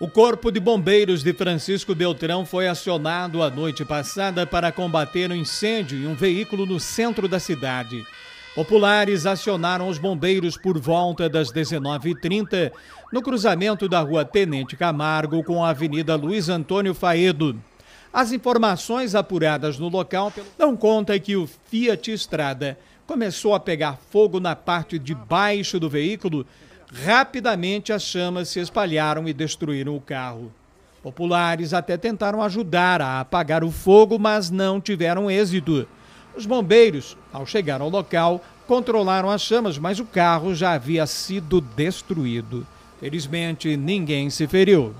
O Corpo de Bombeiros de Francisco Beltrão foi acionado a noite passada para combater um incêndio em um veículo no centro da cidade. Populares acionaram os bombeiros por volta das 19h30 no cruzamento da rua Tenente Camargo com a Avenida Luiz Antônio Faedo. As informações apuradas no local dão conta que o Fiat Estrada começou a pegar fogo na parte de baixo do veículo Rapidamente as chamas se espalharam e destruíram o carro. Populares até tentaram ajudar a apagar o fogo, mas não tiveram êxito. Os bombeiros, ao chegar ao local, controlaram as chamas, mas o carro já havia sido destruído. Felizmente, ninguém se feriu.